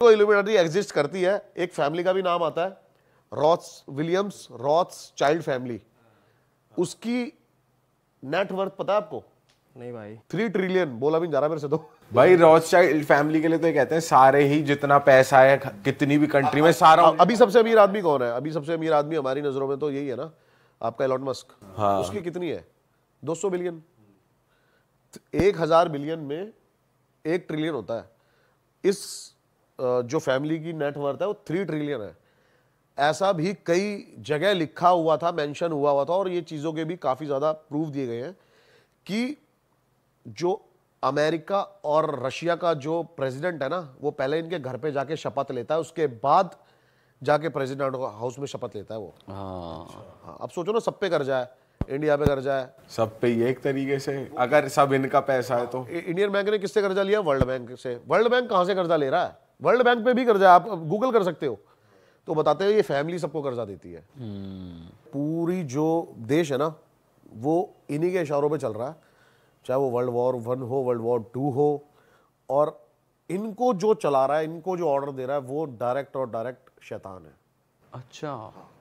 तो illuminati exist करती है एक फैमिली का भी नाम आता है Roths Williams Rothschild family उसकी नेटवर्थ पता है आपको नहीं भाई थ्री ट्रिलियन बोला भी जा रहा मेरे से तो भाई रॉथ चाइल्ड फैमिली के लिए तो कहते हैं सारे ही जितना पैसा है कितनी भी कंट्री आ, में सारा आ, अभी सबसे अमीर आदमी कौन है अभी सबसे अमीर आदमी हमारी नजरों में तो यही है ना आपका एलॉन मस्क हाँ। उसकी कितनी है 200 बिलियन एक हजार बिलियन में एक ट्रिलियन होता है इस जो फैमिली की नेटवर्थ है वो थ्री ट्रिलियन है ऐसा भी कई जगह लिखा हुआ था मेंशन हुआ हुआ था और ये चीज़ों के भी काफ़ी ज़्यादा प्रूफ दिए गए हैं कि जो अमेरिका और रशिया का जो प्रेसिडेंट है ना वो पहले इनके घर पे जाके शपथ लेता है उसके बाद जाके प्रेसिडेंट हाउस में शपथ लेता है वो हाँ, हाँ अब सोचो ना सब पे कर्जा है इंडिया पे कर्जा है सब पे एक तरीके से अगर सब इनका पैसा है तो इंडियन बैंक ने किससे कर्जा लिया वर्ल्ड बैंक से वर्ल्ड बैंक कहाँ से कर्जा ले रहा है वर्ल्ड बैंक पे भी कर्जा आप गूगल कर सकते हो तो बताते हैं ये फैमिली सबको कर्जा देती है पूरी जो देश है ना वो इन्हीं के इशारों पे चल रहा है चाहे वो वर्ल्ड वॉर वन हो वर्ल्ड वॉर टू हो और इनको जो चला रहा है इनको जो ऑर्डर दे रहा है वो डायरेक्ट और डायरेक्ट शैतान है अच्छा